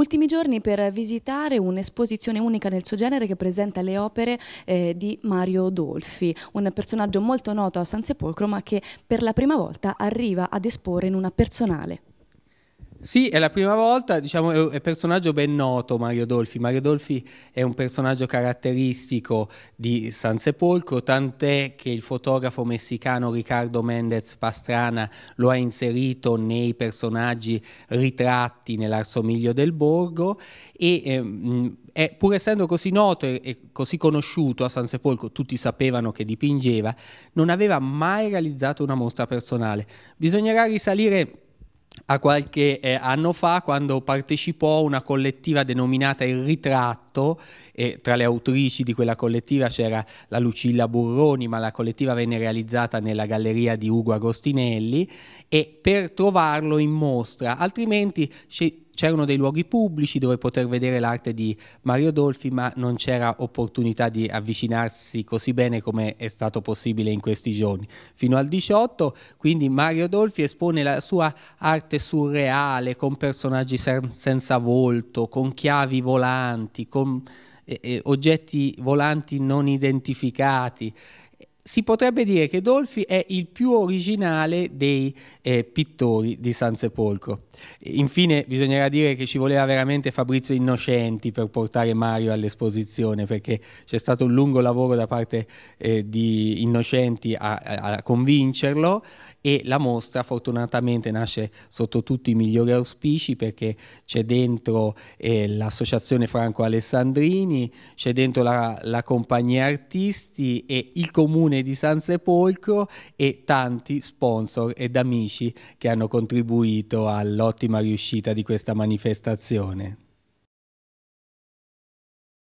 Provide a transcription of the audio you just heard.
Ultimi giorni per visitare un'esposizione unica nel suo genere che presenta le opere eh, di Mario Dolfi, un personaggio molto noto a San Sepolcro ma che per la prima volta arriva ad esporre in una personale. Sì, è la prima volta, diciamo, è un personaggio ben noto Mario Dolfi. Mario Dolfi è un personaggio caratteristico di San Sepolcro, tant'è che il fotografo messicano Riccardo Mendez Pastrana lo ha inserito nei personaggi ritratti nell'Arsomiglio del Borgo e ehm, è, pur essendo così noto e, e, così conosciuto a San Sepolcro, tutti sapevano che dipingeva, non aveva mai realizzato una mostra personale. Bisognerà risalire a qualche eh, anno fa quando partecipò una collettiva denominata Il Ritratto e tra le autrici di quella collettiva c'era la Lucilla Burroni, ma la collettiva venne realizzata nella galleria di Ugo Agostinelli e per trovarlo in mostra, altrimenti ci C'erano dei luoghi pubblici dove poter vedere l'arte di Mario Dolfi, ma non c'era opportunità di avvicinarsi così bene come è stato possibile in questi giorni. Fino al 18, quindi Mario Dolfi espone la sua arte surreale con personaggi sen- senza volto, con chiavi volanti, con eh, eh oggetti volanti non identificati si potrebbe dire che Dolfi è il più originale dei eh, pittori di San Sepolcro. Infine bisognerà dire che ci voleva veramente Fabrizio Innocenti per portare Mario all'esposizione perché c'è stato un lungo lavoro da parte eh, di Innocenti a, a convincerlo e la mostra fortunatamente nasce sotto tutti i migliori auspici perché c'è dentro eh, l'associazione Franco Alessandrini, c'è dentro la, la compagnia artisti e il comune di San Sepolcro e tanti sponsor ed amici che hanno contribuito all'ottima riuscita di questa manifestazione.